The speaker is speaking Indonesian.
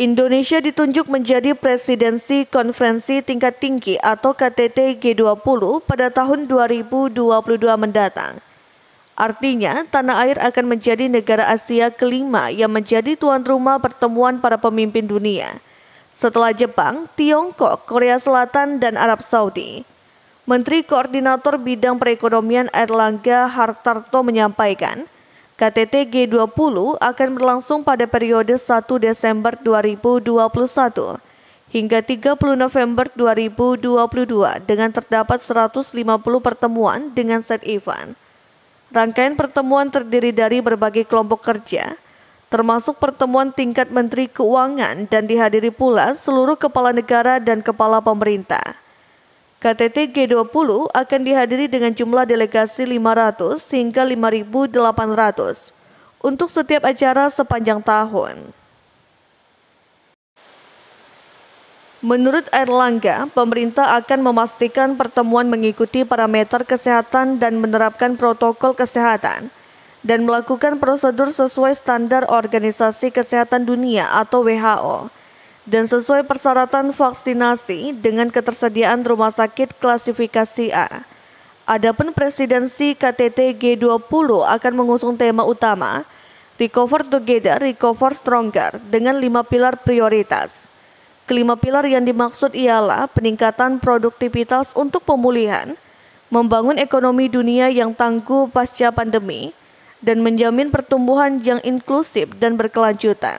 Indonesia ditunjuk menjadi presidensi konferensi tingkat tinggi atau KTT G20 pada tahun 2022 mendatang. Artinya, tanah air akan menjadi negara Asia kelima yang menjadi tuan rumah pertemuan para pemimpin dunia. Setelah Jepang, Tiongkok, Korea Selatan, dan Arab Saudi. Menteri Koordinator Bidang Perekonomian Erlangga Hartarto menyampaikan, KTT G20 akan berlangsung pada periode 1 Desember 2021 hingga 30 November 2022 dengan terdapat 150 pertemuan dengan set event. Rangkaian pertemuan terdiri dari berbagai kelompok kerja, termasuk pertemuan tingkat Menteri Keuangan dan dihadiri pula seluruh kepala negara dan kepala pemerintah. KTT G20 akan dihadiri dengan jumlah delegasi 500 hingga 5.800 untuk setiap acara sepanjang tahun. Menurut Erlangga, pemerintah akan memastikan pertemuan mengikuti parameter kesehatan dan menerapkan protokol kesehatan dan melakukan prosedur sesuai standar Organisasi Kesehatan Dunia atau WHO dan sesuai persyaratan vaksinasi dengan ketersediaan rumah sakit klasifikasi A. Adapun presidensi KTT G20 akan mengusung tema utama Recover Together, Recover Stronger dengan lima pilar prioritas. Kelima pilar yang dimaksud ialah peningkatan produktivitas untuk pemulihan, membangun ekonomi dunia yang tangguh pasca pandemi, dan menjamin pertumbuhan yang inklusif dan berkelanjutan.